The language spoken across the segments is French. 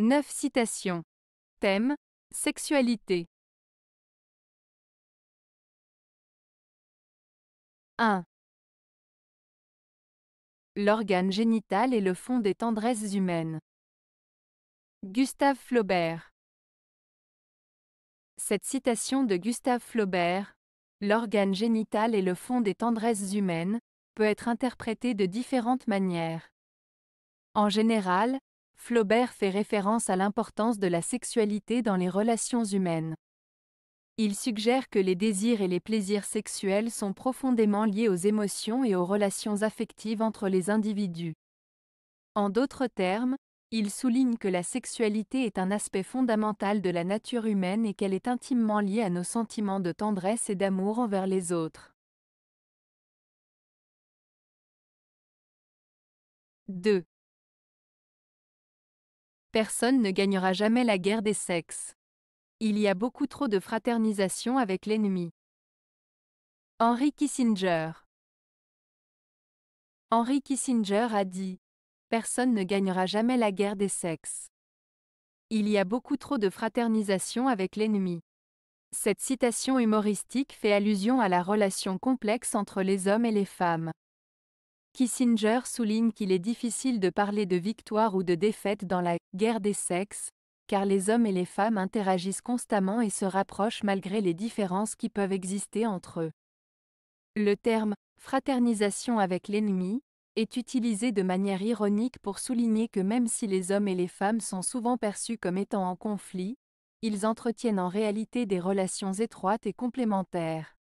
9 citations. Thème Sexualité. 1. L'organe génital est le fond des tendresses humaines. Gustave Flaubert. Cette citation de Gustave Flaubert, L'organe génital est le fond des tendresses humaines, peut être interprétée de différentes manières. En général, Flaubert fait référence à l'importance de la sexualité dans les relations humaines. Il suggère que les désirs et les plaisirs sexuels sont profondément liés aux émotions et aux relations affectives entre les individus. En d'autres termes, il souligne que la sexualité est un aspect fondamental de la nature humaine et qu'elle est intimement liée à nos sentiments de tendresse et d'amour envers les autres. 2. Personne ne gagnera jamais la guerre des sexes. Il y a beaucoup trop de fraternisation avec l'ennemi. Henry Kissinger Henry Kissinger a dit Personne ne gagnera jamais la guerre des sexes. Il y a beaucoup trop de fraternisation avec l'ennemi. Cette citation humoristique fait allusion à la relation complexe entre les hommes et les femmes. Kissinger souligne qu'il est difficile de parler de victoire ou de défaite dans la guerre des sexes, car les hommes et les femmes interagissent constamment et se rapprochent malgré les différences qui peuvent exister entre eux. Le terme fraternisation avec l'ennemi est utilisé de manière ironique pour souligner que même si les hommes et les femmes sont souvent perçus comme étant en conflit, ils entretiennent en réalité des relations étroites et complémentaires.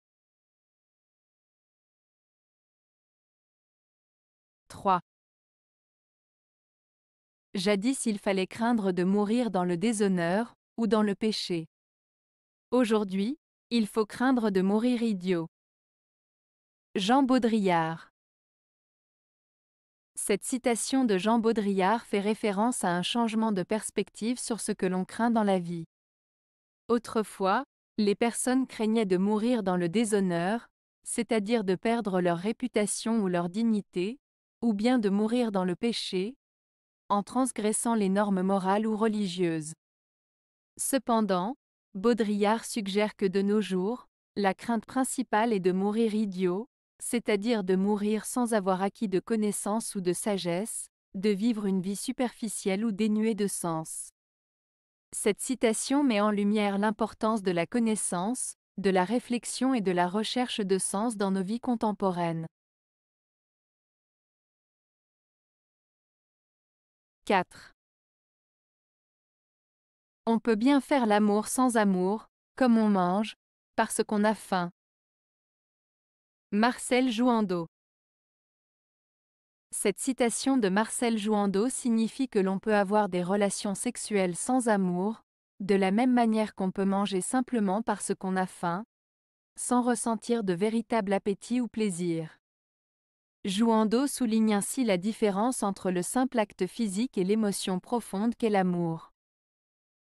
3. Jadis il fallait craindre de mourir dans le déshonneur, ou dans le péché. Aujourd'hui, il faut craindre de mourir idiot. Jean Baudrillard Cette citation de Jean Baudrillard fait référence à un changement de perspective sur ce que l'on craint dans la vie. Autrefois, les personnes craignaient de mourir dans le déshonneur, c'est-à-dire de perdre leur réputation ou leur dignité, ou bien de mourir dans le péché, en transgressant les normes morales ou religieuses. Cependant, Baudrillard suggère que de nos jours, la crainte principale est de mourir idiot, c'est-à-dire de mourir sans avoir acquis de connaissances ou de sagesse, de vivre une vie superficielle ou dénuée de sens. Cette citation met en lumière l'importance de la connaissance, de la réflexion et de la recherche de sens dans nos vies contemporaines. 4. On peut bien faire l'amour sans amour, comme on mange, parce qu'on a faim. Marcel Jouando Cette citation de Marcel Jouando signifie que l'on peut avoir des relations sexuelles sans amour, de la même manière qu'on peut manger simplement parce qu'on a faim, sans ressentir de véritable appétit ou plaisir. Jouando souligne ainsi la différence entre le simple acte physique et l'émotion profonde qu'est l'amour.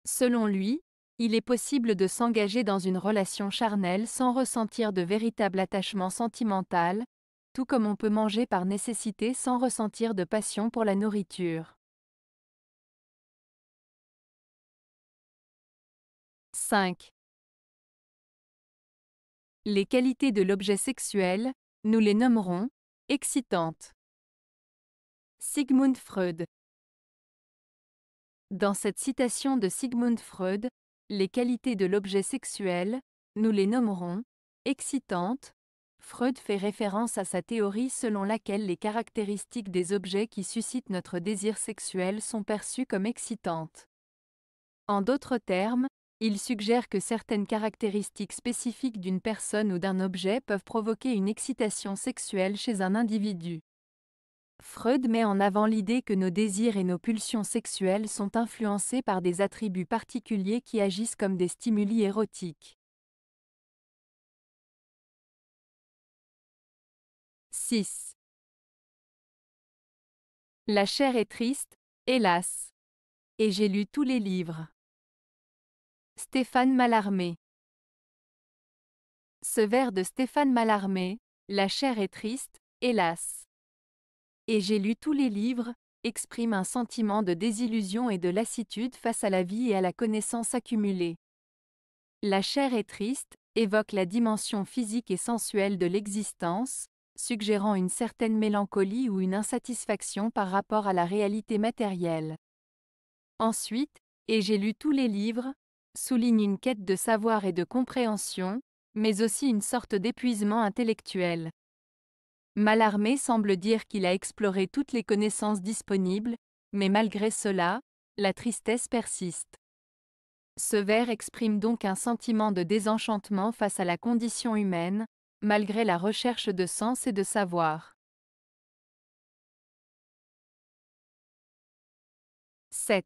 Selon lui, il est possible de s'engager dans une relation charnelle sans ressentir de véritable attachement sentimental, tout comme on peut manger par nécessité sans ressentir de passion pour la nourriture. 5. Les qualités de l'objet sexuel, nous les nommerons, excitante. Sigmund Freud Dans cette citation de Sigmund Freud, les qualités de l'objet sexuel, nous les nommerons excitantes. Freud fait référence à sa théorie selon laquelle les caractéristiques des objets qui suscitent notre désir sexuel sont perçues comme excitantes. En d'autres termes, il suggère que certaines caractéristiques spécifiques d'une personne ou d'un objet peuvent provoquer une excitation sexuelle chez un individu. Freud met en avant l'idée que nos désirs et nos pulsions sexuelles sont influencés par des attributs particuliers qui agissent comme des stimuli érotiques. 6. La chair est triste, hélas. Et j'ai lu tous les livres. Stéphane Mallarmé. Ce vers de Stéphane Mallarmé, La chair est triste, hélas. Et j'ai lu tous les livres, exprime un sentiment de désillusion et de lassitude face à la vie et à la connaissance accumulée. La chair est triste évoque la dimension physique et sensuelle de l'existence, suggérant une certaine mélancolie ou une insatisfaction par rapport à la réalité matérielle. Ensuite, et j'ai lu tous les livres, souligne une quête de savoir et de compréhension, mais aussi une sorte d'épuisement intellectuel. Malarmé semble dire qu'il a exploré toutes les connaissances disponibles, mais malgré cela, la tristesse persiste. Ce vers exprime donc un sentiment de désenchantement face à la condition humaine, malgré la recherche de sens et de savoir. 7.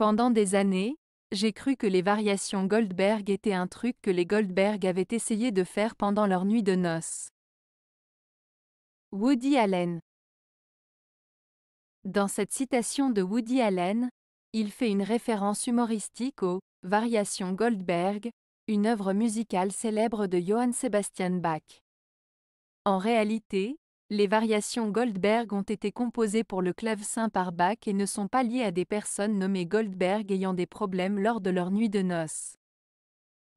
Pendant des années, j'ai cru que les variations Goldberg étaient un truc que les Goldberg avaient essayé de faire pendant leur nuit de noces. Woody Allen Dans cette citation de Woody Allen, il fait une référence humoristique aux Variations Goldberg, une œuvre musicale célèbre de Johann Sebastian Bach. En réalité, les variations Goldberg ont été composées pour le clavecin par Bach et ne sont pas liées à des personnes nommées Goldberg ayant des problèmes lors de leur nuit de noces.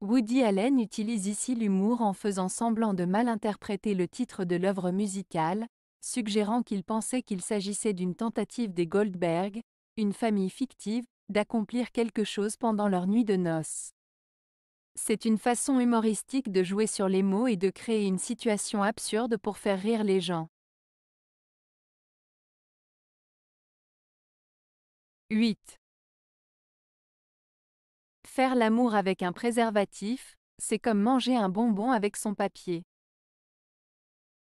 Woody Allen utilise ici l'humour en faisant semblant de mal interpréter le titre de l'œuvre musicale, suggérant qu'il pensait qu'il s'agissait d'une tentative des Goldberg, une famille fictive, d'accomplir quelque chose pendant leur nuit de noces. C'est une façon humoristique de jouer sur les mots et de créer une situation absurde pour faire rire les gens. 8. Faire l'amour avec un préservatif, c'est comme manger un bonbon avec son papier.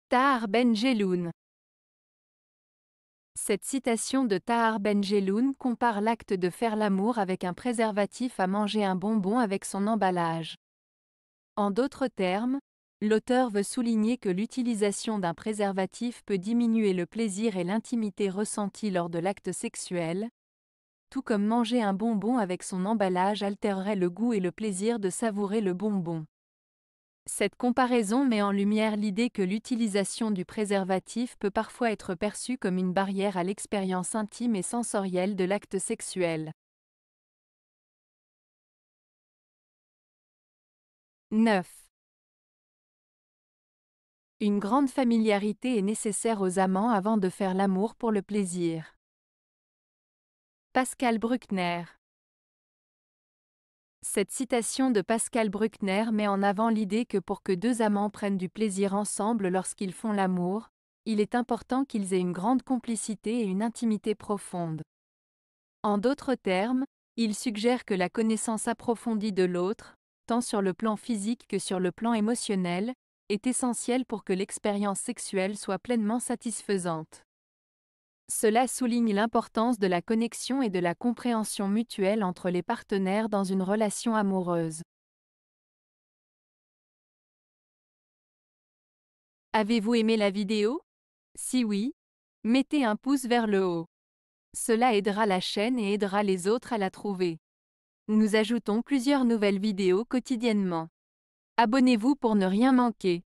Tar Ben cette citation de Tahar Benjeloun compare l'acte de faire l'amour avec un préservatif à manger un bonbon avec son emballage. En d'autres termes, l'auteur veut souligner que l'utilisation d'un préservatif peut diminuer le plaisir et l'intimité ressentis lors de l'acte sexuel, tout comme manger un bonbon avec son emballage altérerait le goût et le plaisir de savourer le bonbon. Cette comparaison met en lumière l'idée que l'utilisation du préservatif peut parfois être perçue comme une barrière à l'expérience intime et sensorielle de l'acte sexuel. 9. Une grande familiarité est nécessaire aux amants avant de faire l'amour pour le plaisir. Pascal Bruckner cette citation de Pascal Bruckner met en avant l'idée que pour que deux amants prennent du plaisir ensemble lorsqu'ils font l'amour, il est important qu'ils aient une grande complicité et une intimité profonde. En d'autres termes, il suggère que la connaissance approfondie de l'autre, tant sur le plan physique que sur le plan émotionnel, est essentielle pour que l'expérience sexuelle soit pleinement satisfaisante. Cela souligne l'importance de la connexion et de la compréhension mutuelle entre les partenaires dans une relation amoureuse. Avez-vous aimé la vidéo Si oui, mettez un pouce vers le haut. Cela aidera la chaîne et aidera les autres à la trouver. Nous ajoutons plusieurs nouvelles vidéos quotidiennement. Abonnez-vous pour ne rien manquer.